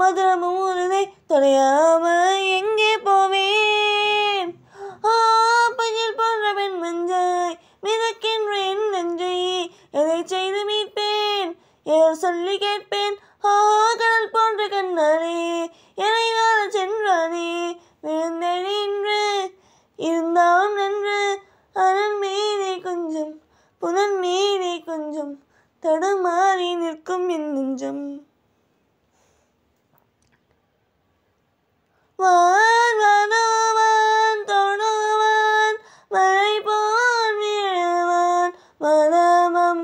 மதுரமும் உருவே தொலையாம எங்கே போவேன் ஆ பயில் போன்றவன் மஞ்சாய் மிதக்கின்ற என் நஞ்சை எதை செய்து மீட்பேன் எதை சொல்லி கேட்பேன் ஆ கடல் போன்ற கண்ணாரே எனை வாழ சென்றானே விழுந்தேன் என்று இருந்தாலும் நன்று அனல் மீதே கொஞ்சம் புதன் மீதே கொஞ்சம் தடுமாறி நிற்கும் என் நெஞ்சம் வான் வனவான் தொழுவான் மழை போல் விழவான் வனமம்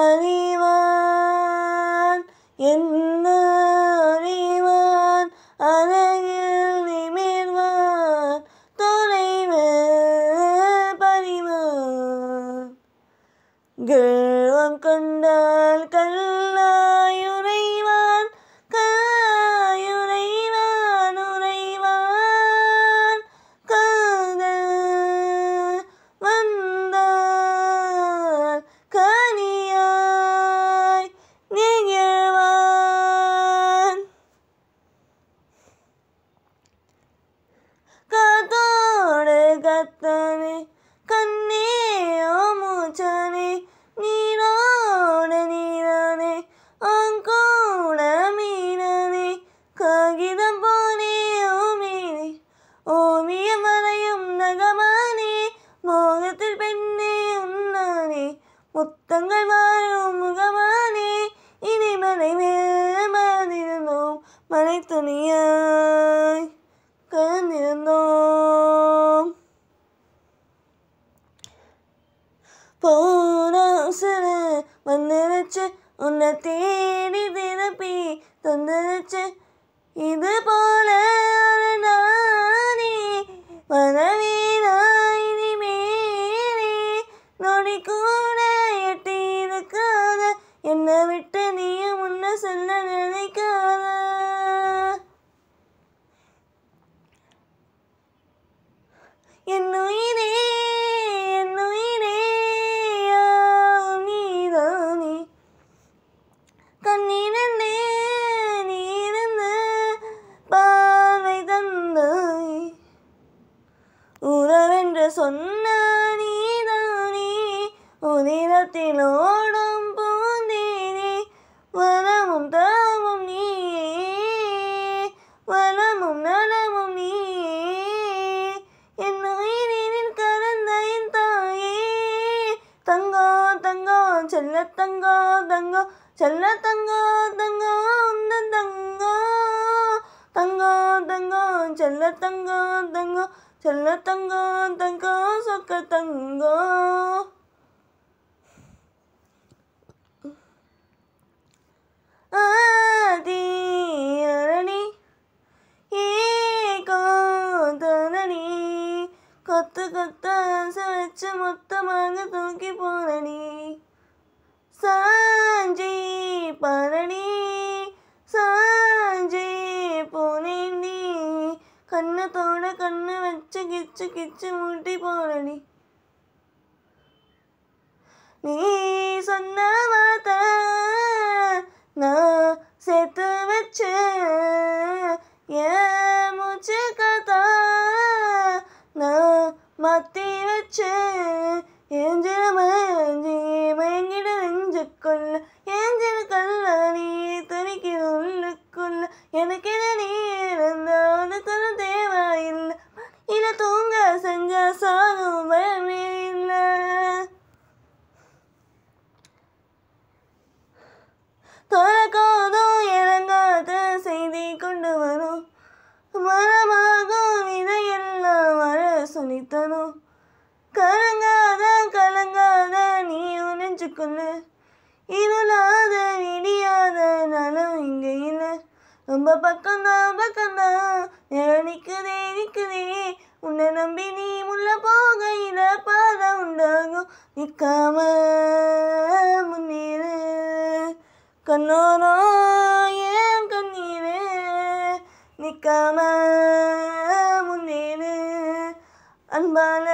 அறிவான் என்ன அறிவான் அழகில் நிமிர்வான் தொலைவு பரிவான் கர்வம் கொண்டால் கல் 갔다니 갔니 어무자니 니라네 니라네 앙꼬라 미라니 가기다 보니 오미니 오미야 말아요 나가마니 뭐가 들뱉니 온나니 못한 걸 말로 무가마니 이니만 애매한 말이는 놈 말했더니야 உன்னை தேடி திருப்பி தந்துருச்சு இது போல நானே வரவேனா இனிமேலே நொடி கூட எட்டியிருக்காத என்னை விட்டு நீ முன்ன சொல்ல 앞뒤로 오른 분이니 와람 없다 몸니 와람 없나라 몸니 옛노인이는 까란 나인 따위 딴거 딴거 잘났단 거 딴거 잘났단 거 딴거 없는 딴거 딴거 딴거 잘났단 거 딴거 잘났단 거 딴거 섞었단 거 ஆதியரணி ஏகாதரணி கொத்து கொத்து ஆசை வச்சு மொத்தமாக சேர்த்து வச்சு ஏன் மூச்சு கதா நான் மாற்றி வச்சு ஏஞ்சில மஞ்சி மயங்கிட நெஞ்சுக்குள்ள ஏஞ்சில கல்ல நீ துணிக்கு உள்ளுக்குள்ள எனக்கு நீ அதுக்குள்ள இருளாத விடியாத நலம் இங்கே இல்லை ரொம்ப பக்கம்தான் பக்கம்தான் நிழல் நிற்குதே நிற்குதே உன்னை நம்பி நீ உள்ள போகையில பாதை உண்டாகும் நிற்காம முன்னேறு கண்ணோரோ ஏன் கண்ணீரு நிற்காம முன்னேறு அன்பான